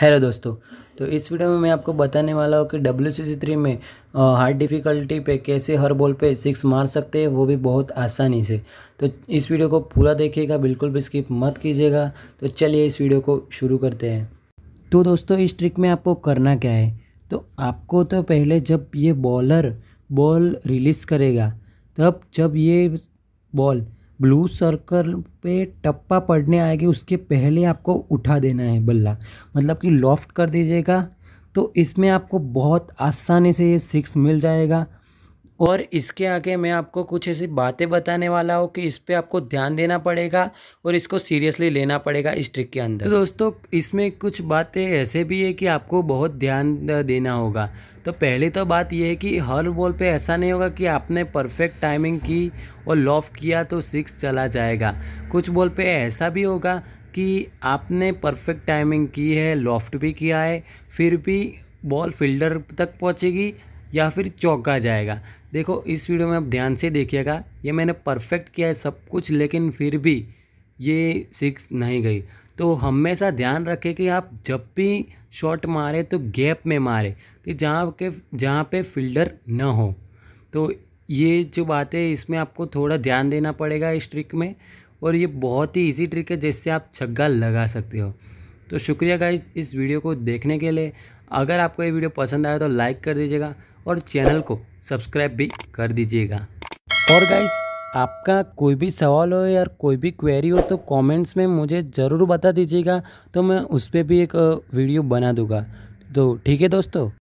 hello दोस्तों तो इस वीडियो में मैं आपको बताने वाला हूँ कि डब्ल्यू सी सी थ्री में हार्ड डिफ़िकल्टी पे कैसे हर बॉल पे सिक्स मार सकते हैं वो भी बहुत आसानी से तो इस वीडियो को पूरा देखिएगा बिल्कुल भी स्किप मत कीजिएगा तो चलिए इस वीडियो को शुरू करते हैं तो दोस्तों इस ट्रिक में आपको करना क्या है तो आपको तो पहले जब ये बॉलर बॉल रिलीज़ करेगा तब जब ये बॉल ब्लू सर्कल पे टप्पा पड़ने आएगी उसके पहले आपको उठा देना है बल्ला मतलब कि लॉफ्ट कर दीजिएगा तो इसमें आपको बहुत आसानी से ये सिक्स मिल जाएगा और इसके आगे मैं आपको कुछ ऐसी बातें बताने वाला हूँ कि इस पर आपको ध्यान देना पड़ेगा और इसको सीरियसली लेना पड़ेगा इस ट्रिक के अंदर तो दोस्तों इसमें कुछ बातें ऐसे भी है कि आपको बहुत ध्यान देना होगा तो पहले तो बात यह है कि हर बॉल पे ऐसा नहीं होगा कि आपने परफेक्ट टाइमिंग की और लॉफ किया तो सिक्स चला जाएगा कुछ बॉल पर ऐसा भी होगा कि आपने परफेक्ट टाइमिंग की है लॉफ्ट भी किया है फिर भी बॉल फील्डर तक पहुँचेगी या फिर चौका जाएगा देखो इस वीडियो में आप ध्यान से देखिएगा ये मैंने परफेक्ट किया है सब कुछ लेकिन फिर भी ये सिक्स नहीं गई तो हमेशा ध्यान रखें कि आप जब भी शॉट मारे तो गैप में मारे कि जहाँ के जहाँ पे फील्डर न हो तो ये जो बात है इसमें आपको थोड़ा ध्यान देना पड़ेगा इस ट्रिक में और ये बहुत ही इजी ट्रिक है जिससे आप छग्गा लगा सकते हो तो शुक्रिया गाइज इस वीडियो को देखने के लिए अगर आपको ये वीडियो पसंद आया तो लाइक कर दीजिएगा और चैनल को सब्सक्राइब भी कर दीजिएगा और गाइस आपका कोई भी सवाल हो या कोई भी क्वेरी हो तो कमेंट्स में मुझे ज़रूर बता दीजिएगा तो मैं उस पर भी एक वीडियो बना दूंगा तो ठीक है दोस्तों